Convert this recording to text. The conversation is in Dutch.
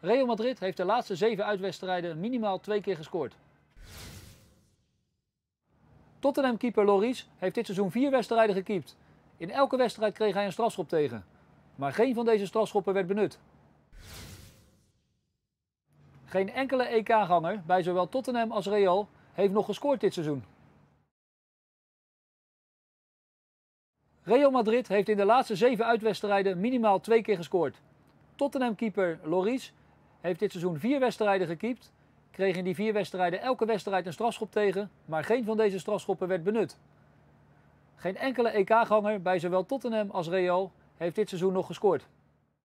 Real Madrid heeft de laatste zeven uitwedstrijden minimaal twee keer gescoord. Tottenham-keeper Loris heeft dit seizoen vier wedstrijden gekiept. In elke wedstrijd kreeg hij een strafschop tegen. Maar geen van deze strafschoppen werd benut. Geen enkele EK-ganger bij zowel Tottenham als Real heeft nog gescoord dit seizoen. Real Madrid heeft in de laatste zeven uitwedstrijden minimaal twee keer gescoord. Tottenham-keeper Loris heeft dit seizoen vier wedstrijden gekiept. Kreeg in die vier wedstrijden elke wedstrijd een strafschop tegen. Maar geen van deze strafschoppen werd benut. Geen enkele EK-ganger bij zowel Tottenham als Real heeft dit seizoen nog gescoord.